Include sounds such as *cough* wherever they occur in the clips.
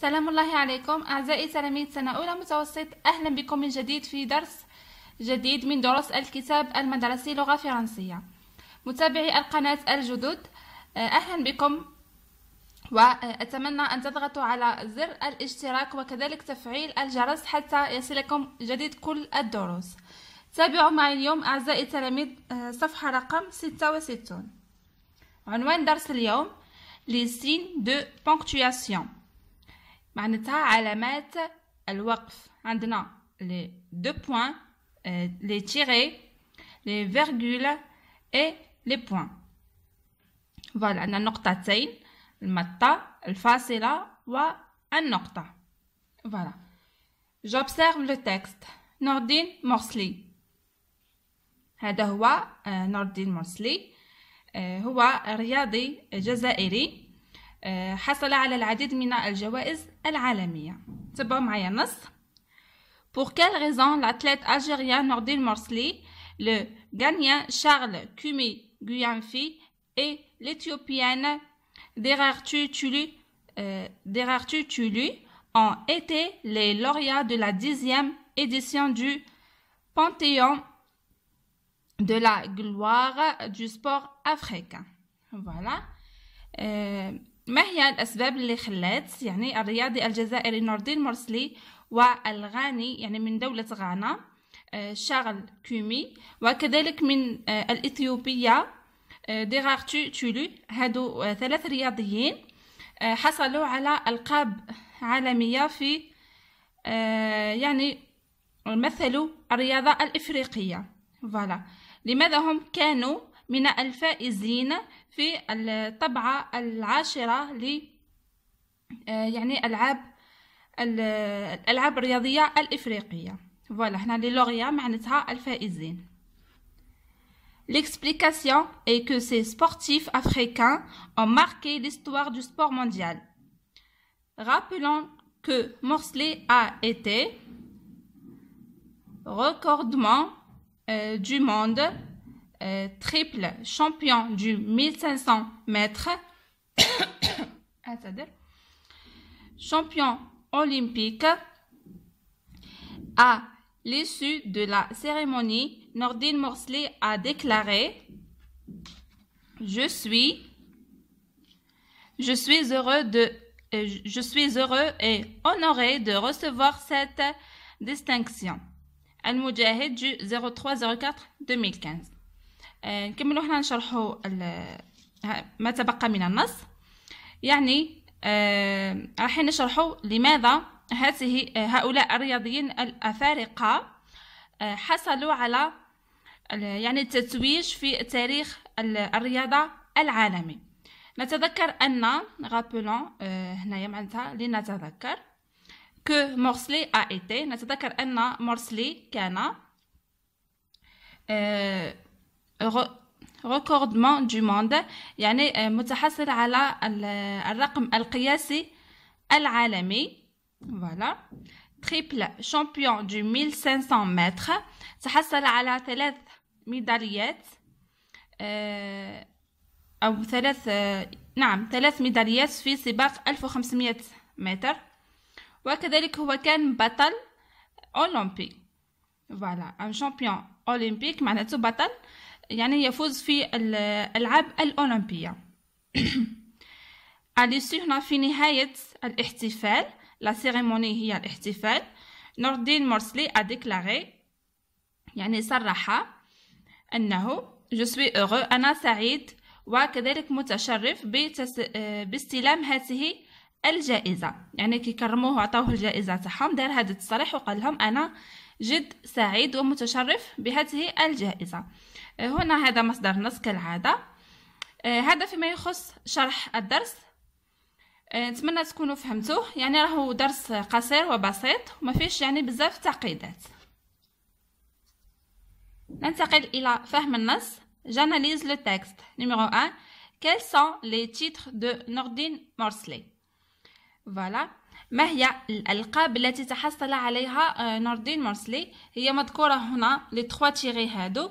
سلام الله عليكم أعزائي تلاميذ سنة أولى متوسط أهلا بكم من جديد في درس جديد من دروس الكتاب المدرسي لغة فرنسية متابعي القناة الجدد أهلا بكم وأتمنى أن تضغطوا على زر الاشتراك وكذلك تفعيل الجرس حتى يصلكم جديد كل الدروس تابعوا معي اليوم أعزائي التلاميذ صفحة رقم 66 عنوان درس اليوم les signes de ponctuation Ce sont les alamets de Nous avons les deux points, euh, les tirets, les virgules et les points. Nous avons les deux le mat, le facile et le point. Voilà. J'observe le texte. Nordin Morsli C'est euh, Nordin Morsli. est un jésaéri. C'est un jésaéri. Pour quelle raison l'athlète algérien Nordil Morsley, le gagnant Charles Kumi Guyanfi et l'éthiopienne euh, Derartu Tulu, ont été les lauréats de la dixième édition du Panthéon de la gloire du sport africain. Voilà. Euh, ما هي الأسباب اللي خلت يعني الرياضي الجزائري نوردين مرسلي والغاني يعني من دولة غانا آه، شارل كومي وكذلك من آه، الإثيوبية آه، ديغار تولو هادو ثلاث رياضيين حصلوا على ألقاب عالمية في يعني مثلوا الرياضة الإفريقية فوالا لماذا هم كانوا من الفائزين في الطبعة العاشرة ل يعني ألعاب الألعاب الرياضية الإفريقية فوالا هنا لي معناتها الفائزين L'explication est que ces sportifs africains ont marqué l'histoire du sport mondial. Rappelons que Morsley a été recordement euh, du monde euh, triple champion du 1500 mètres, *coughs* ah, champion olympique, à l'issue de la cérémonie, Nordine Morsley a déclaré Je suis, je suis heureux de euh, je suis heureux et honoré de recevoir cette distinction. Al-Mujahid du 0304 2015. آه، نكمل وحنا نشرحوا ما تبقى من النص يعني آه، راح نشرحوا لماذا هذه آه، هؤلاء الرياضيين الأفارقة حصلوا على يعني التتويج في تاريخ الرياضة العالمي نتذكر أن غابولون هنا معناتها لنتذكر كو مورسلي ا نتذكر أن مورسلي كان ريكوردمون دو موند يعني euh, متحصل على الرقم القياسي العالمي فوالا تريبل شامبيون دو 1500 متر تحصل على ثلاث ميداليات euh, أو ثلاث نعم ثلاث ميداليات في سباق 1500 متر وكذلك هو كان بطل أولمبي فوالا ان شامبيون أولمبيك معناته بطل يعني يفوز في الألعاب الأولمبية على هنا في نهاية الاحتفال لا سيريموني هي الاحتفال نور الدين مرسلي a déclaré يعني صرح أنه je suis heureux أنا سعيد وكذلك متشرف بتس... باستلام هذه الجائزة يعني كي كرموه وعطوه الجائزة تاعهم دار هذا التصريح وقال لهم أنا جد سعيد ومتشرف بهذه الجائزة هنا هذا مصدر نص كالعادة آه، هذا فيما يخص شرح الدرس آه، نتمنى تكونوا فهمتوه يعني راهو درس قصير وبسيط وما فيش يعني بزاف تعقيدات ننتقل الى فهم النص جاناليز لو تيكست نيميرو 1 كيل سون لي تيتر دو نوردين مورسلي فوالا ما هي الألقاب التي تحصل عليها نوردين آه، مورسلي هي مذكورة هنا لي تخوا تيغي هادو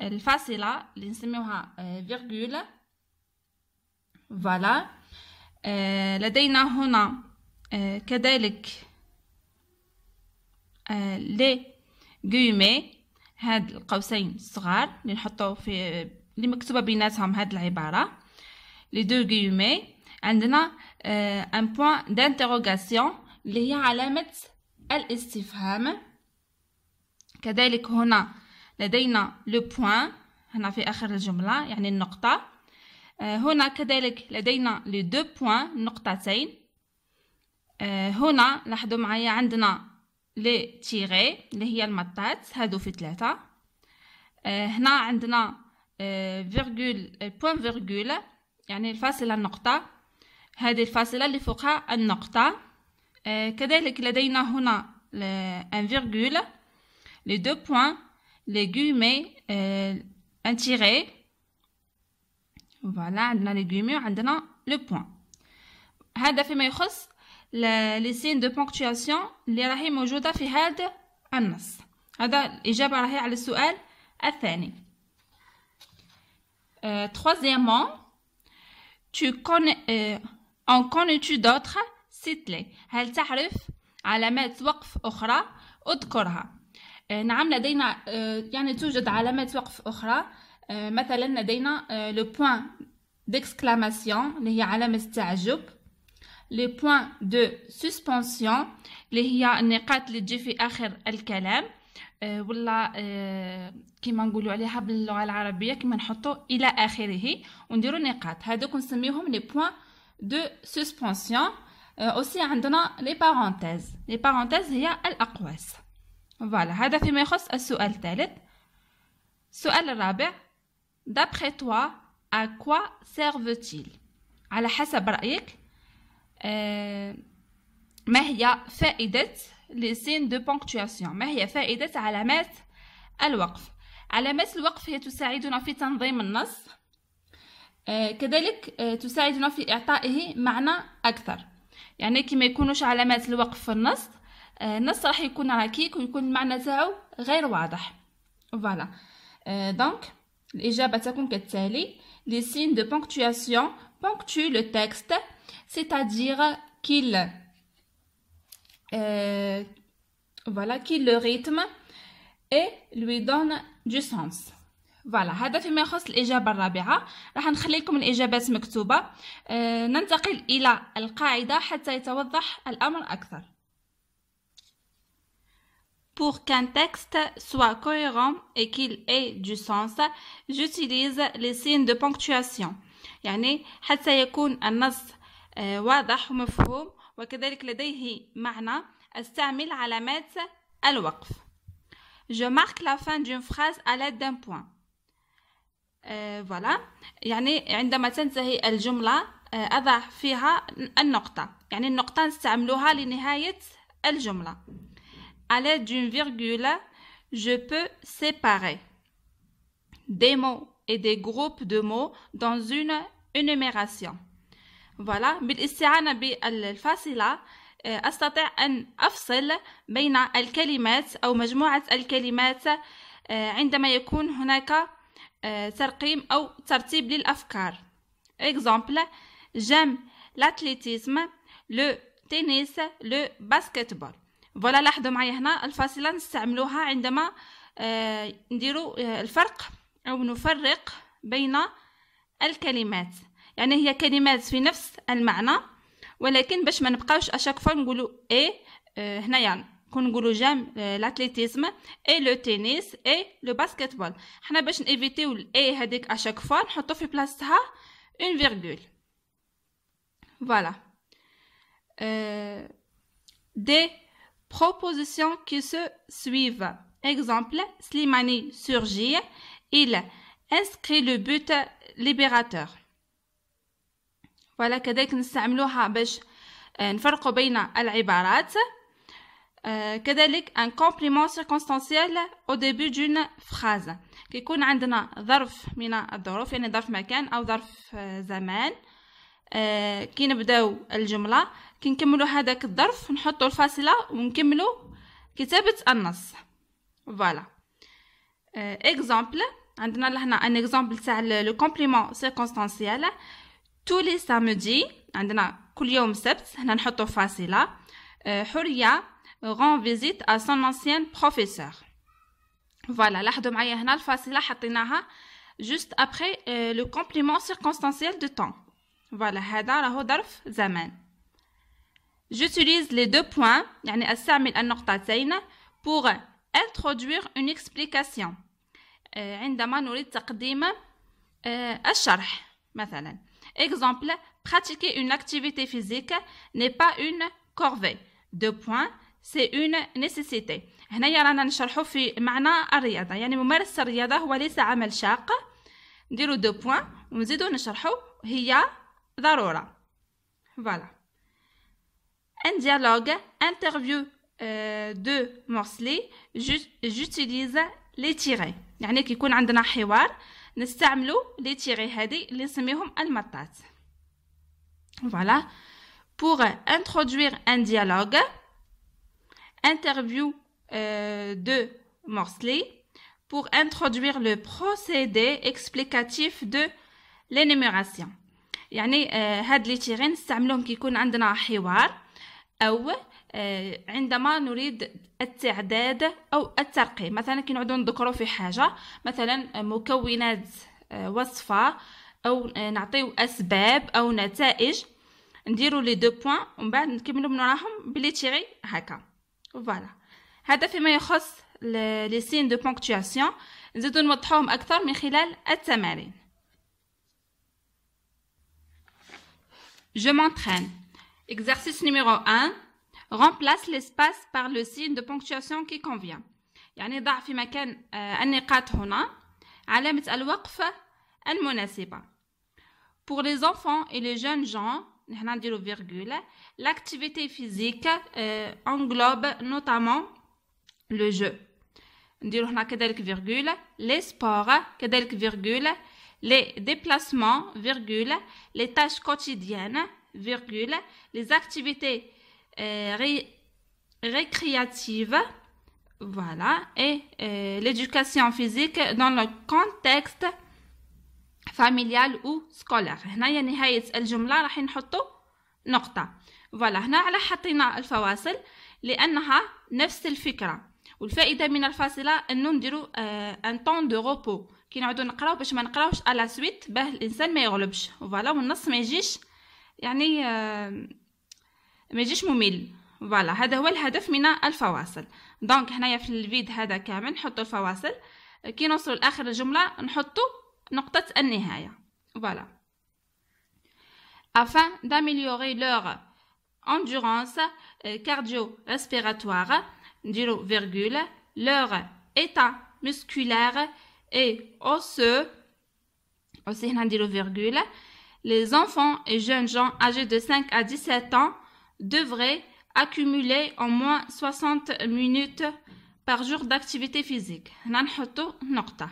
الفاصلة اللي نسميوها فيغول آه، فوالا آه، لدينا هنا آه، كذلك لي غيومي هاد القوسين الصغار اللي نحطو في اللي مكتوبه بيناتهم هاد العباره لي دو غيومي عندنا ان بوين دانتيغوغاسيون اللي هي علامه الاستفهام كذلك هنا لدينا لو بوان هنا في آخر الجملة يعني النقطة آه، هنا كذلك لدينا لي دو بوان نقطتين آه، هنا لاحظوا معايا عندنا لي تيغي اللي هي المطات هادو في ثلاثة آه، هنا عندنا فيرغول بوان فيرغول يعني الفاصلة النقطة هذه الفاصلة اللي فوقها النقطة كذلك لدينا هنا ان فيرغول لي دو بوان légumes guillemets euh, un tiret voilà on a les guillemets on a le point هذا فيما يخص لي سين دو بونكتواسيون اللي راهي موجوده في هذا النص هذا الاجابه راهي على السؤال الثاني troisièmement tu connais en connais-tu d'autres s'il les هل تعرف علامات وقف اخرى اذكرها آه، نعم لدينا آه، يعني توجد علامات وقف أخرى آه، مثلا لدينا لو بوان ديكسكلاماسيون اللي هي علامة التعجب لي بوان دو سسبونسيون اللي هي النقاط اللي تجي في آخر الكلام ولا كيما نقولوا عليها باللغه العربيه كيما نحطوا الى اخره ونديروا نقاط هذوك نسميوهم لي بوين دو سسبونسيون اوسي عندنا لي بارونتيز لي بارونتيز هي الاقواس فوالا هذا فيما يخص السؤال الثالث. السؤال الرابع دابخي توا ا كوا servent على حسب رأيك ما هي فائدة لي سين دو بونكتواسيون ما هي فائدة علامات الوقف علامات الوقف هي تساعدنا في تنظيم النص كذلك تساعدنا في إعطائه معنى أكثر يعني كما يكونوش علامات الوقف في النص آه، النص راح يكون عكيك ويكون المعنى تاعو غير واضح فوالا دونك euh, الإجابة تكون كالتالي لي سين دو بونكتواسيون بونكتو لو تيكست سيتادير كيل dire كيل euh, voilà اي le rythment et lui فوالا هذا فيما يخص الإجابة الرابعة راح نخلي لكم الإجابات مكتوبة euh, ننتقل إلى القاعدة حتى يتوضح الأمر أكثر Pour qu'un texte soit cohérent et qu'il ait du sens, j'utilise les signes de ponctuation. يعني حتى يكون النص واضح ومفهوم وكذلك لديه معنى استعمل علامات الوقف. Je marque la fin d'une phrase à l'aide d'un point. Voilà. يعني عندما تنتهي الجملة أضع فيها النقطة يعني النقطة نستعملوها لنهاية الجملة. À l'aide d'une virgule, je peux séparer des mots et des groupes de mots dans une énumération. Voilà, بالاستعانة بالفاصلة أستطيع أن أفصل بين الكلمات أو مجموعة الكلمات عندما يكون هناك ترقيم أو ترتيب للأفكار. Exemple, j'aime l'athlétisme, le tennis, le basketball. فوالا لاحظوا معايا هنا الفاصله نستعملوها عندما آه نديروا آه، الفرق او نفرق بين الكلمات يعني هي كلمات في نفس المعنى ولكن باش ما نبقاوش اشاك فوا نقولوا اي هنايا يعني كون نقولوا جام لاتليتيزم اي لو تنس اي لو باسكتبول حنا باش نيفيتيو الاي هذيك اشاك فوا نحطو في بلاصتها اون فيرغول فوالا دي آه، propositions qui se suivent. Exemple, Slimani surgit, il inscrit le but libérateur. Voilà, كذلك نستعملوها باش نفرقوا بين العبارات. كذلك un complément circonstanciel au début d'une phrase. كيكون عندنا ظرف من الظروف يعني ظرف مكان او ظرف زمان. آه، كي نبداو الجمله كي نكملوا هذاك الظرف نحطو الفاصله ونكملوا كتابه النص فوالا اكزامبل آه، عندنا لهنا ان اكزامبل تاع لو كومبليمون سيركونستانسيال تو لي سامودي عندنا كل يوم سبت هنا نحطو فاصله آه، حريه غون فيزيت ا سون انسيان بروفيسور فوالا لاحظوا معايا هنا الفاصله حطيناها جوست ابري لو كومبليمون سيركونستانسيال دو طون Voilà, هذا راهو ظرف زمان. J'utilise les deux points, يعني أستعمل النقطتين pour introduire une explication. عندما نريد تقديم الشرح مثلا. Exemple, pratiquer une activité physique n'est pas une corvée. Deux points, c'est une nécessité. هنايا رانا نشرحو في معنى الرياضة يعني ممارسة الرياضة هو ليس عمل شاق نديرو دو بوان ونزيدو نشرحو هي voilà. Un dialogue, interview euh, de Morsley j'utilise les tirets Voilà. Pour introduire un dialogue, interview euh, de Morsley pour introduire le procédé explicatif de l'énumération. يعني آه، هاد لي تيغين نستعملهم كيكون عندنا حوار او آه، عندما نريد التعداد او الترقيم مثلا كنعودو نذكرو في حاجه مثلا آه، مكونات وصفه او نعطيو اسباب او نتائج نديرو لي دو بوين ومن بعد نكملو من وراهم بلي تيغي هكا فوالا هذا فيما يخص لي سين دو بونكتواسيون نزيدو نوضحوهم اكثر من خلال التمارين Je m'entraîne. Exercice numéro 1. remplace l'espace par le signe de ponctuation qui convient يعني ضع euh, Pour les enfants et les jeunes gens l'activité physique euh, englobe notamment le jeu les sports les déplacements, virgule, les tâches quotidiennes, virgule, les activités euh, ré récréatives, voilà, et euh, l'éducation physique dans le contexte familial ou scolaire. هنايا نهاية الجملة راح نحطو نقطة. voilà هنا على حطينا الفواصل لأنها نفس الفكرة والفائدة من الفاصلة أنه نديرو un طون de repos. كي نعودو نقراو باش ما نقراوش على سويت باه الانسان ما يغلبش فوالا والنص ما يجيش يعني آه، ما يجيش ممل فوالا هذا هو الهدف من الفواصل دونك هنايا في الفيد هذا كامل نحطو الفواصل كي نوصلوا لاخر الجمله نحطو نقطه النهايه فوالا afin d'améliorer leur endurance cardio-respiratoire, leur état musculaire et osseux, aussi virgule, les enfants et jeunes gens âgés de 5 à 17 ans devraient accumuler au moins 60 minutes par jour d'activité physique نحطو نقطة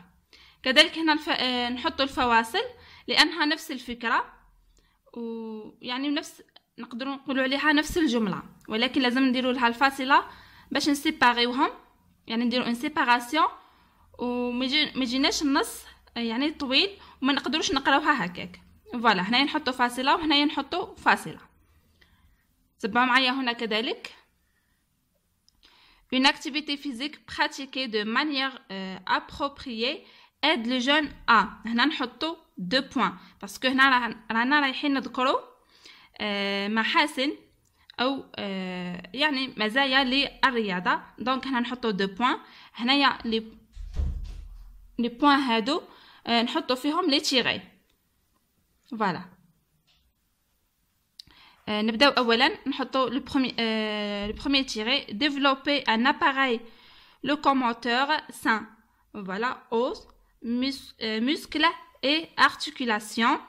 كذلك هنا نحطو الفواصل لأنها نفس الفكرة ويعني نفس نقدروا نقولوا عليها نفس الجمله ولكن لازم نديروا لها الفاصلة باش نسيباريوهم يعني نديروا ان سيباراسيون وما جيناش النص يعني طويل وما نقدروش نقراوها هكاك فوالا هنايا نحطو فاصله وهنايا نحطو فاصله تبع معايا هنا كذلك Une activité physique pratiquée de manière euh, appropriée aide le jeune à. هنا نحطو دو بوين باسكو هنا رانا رايحين نذكرو محاسن او يعني مزايا للرياضه دونك هنا نحطو دو بوين هنايا لي les points à nous hottou les tirer voilà le premier le premier tiret développer un appareil locomoteur sain voilà os euh, muscle et articulation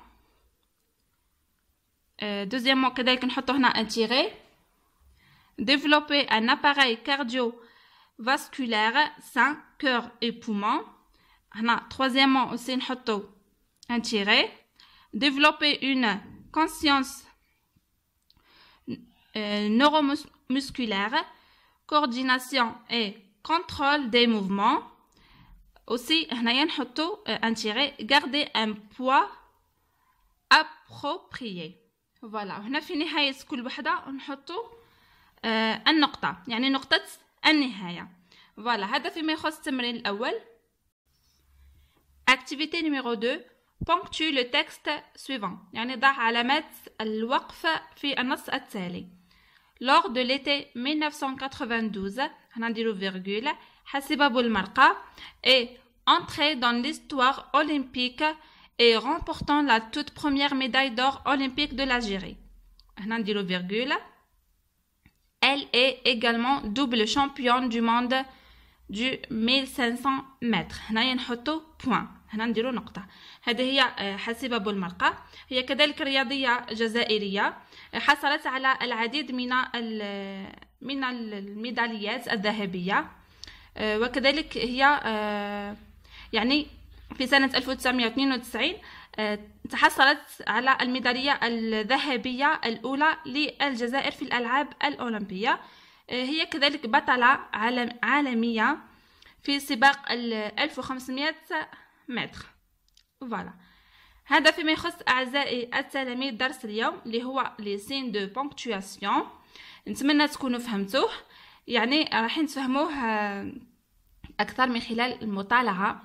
euh, deuxièmement nous avons un tiret développer un appareil cardio vasculaire sain cœur et poumons هنا troisièmement aussi نحطو un tiré. développer une conscience euh, neuromusculaire coordination et contrôle des mouvements aussi هنايا نحطو euh, un tiré. garder un poids approprié Voilà, هنا في نهاية كل وحدة نحطو un النقطة يعني نقطة un voilà هذا فيما يخص التمرين الأول Activité numéro 2. Ponctue le texte suivant. يعني Lors de l'été 1992, Hassiba virgule, حسب est entrée dans l'histoire olympique et remportant la toute première médaille d'or olympique de l'Algérie. Elle est également double championne du monde du 1500 mètres. point. هنا نديرو نقطة هذه هي آه، حاسبة بولمرقة هي كذلك رياضية جزائرية آه، حصلت على العديد من آه، من الميداليات الذهبية وكذلك هي يعني في سنة 1992 تحصلت على الميدالية الذهبية الأولى للجزائر في الألعاب الأولمبية هي كذلك بطلة عالم عالمية في سباق 1500 متر فوالا هذا فيما يخص اعزائي التلاميذ درس اليوم اللي هو لي سين دو بونكتواسيون نتمنى تكونوا فهمتوه يعني رايحين تفهموه آه، اكثر من خلال المطالعه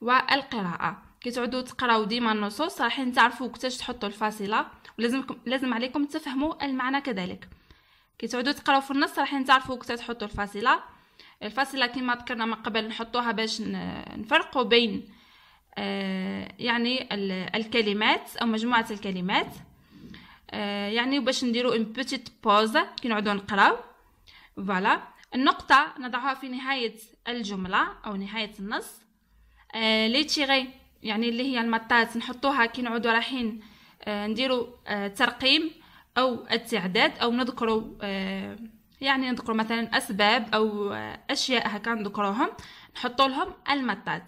والقراءه كي تعودوا تقراو ديما النصوص رايحين تعرفوا كيفاش تحطوا الفاصله ولازم لازم عليكم تفهموا المعنى كذلك كي تعودوا تقراو في النص رايحين تعرفوا كيفاش تحطوا الفاصله الفاصله كما ذكرنا من قبل نحطوها باش نفرقوا بين آه، يعني الكلمات او مجموعه الكلمات آه، يعني باش نديرو ان بيتيت بوز كنقعدو نقراو فوالا النقطه نضعها في نهايه الجمله او نهايه النص لي آه، تيغي يعني اللي هي المطات نحطوها كنعودو رايحين نديرو ترقيم او التعداد او نذكرو يعني نذكرو مثلا اسباب او اشياء هكا نذكروهم نحطو لهم المطات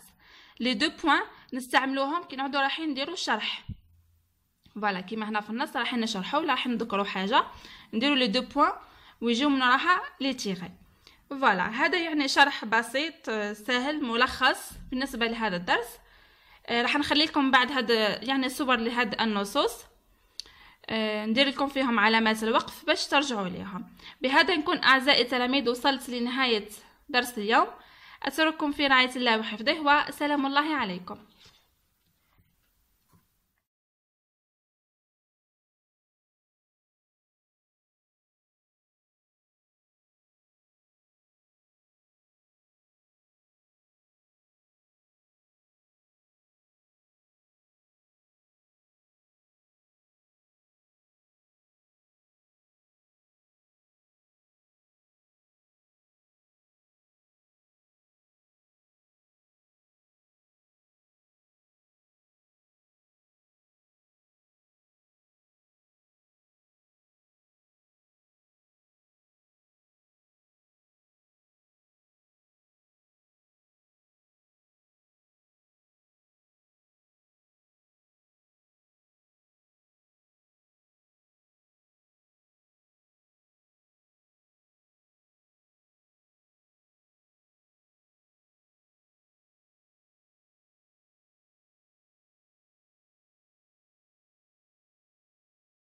لي دو بوان نستعملوهم كي نعودو رايحين نديرو الشرح فوالا كيما هنا في النص رايحين نشرحو ولا رايحين نذكرو حاجه نديرو لي دو بوين ويجيو من وراها لي تيغي فوالا هذا يعني شرح بسيط آه، سهل ملخص بالنسبه لهذا الدرس آه، راح نخلي لكم بعد هذا يعني صور لهاد النصوص آه، ندير لكم فيهم علامات الوقف باش ترجعوا ليهم بهذا نكون اعزائي التلاميذ وصلت لنهايه درس اليوم اترككم في رعايه الله وحفظه وسلام الله عليكم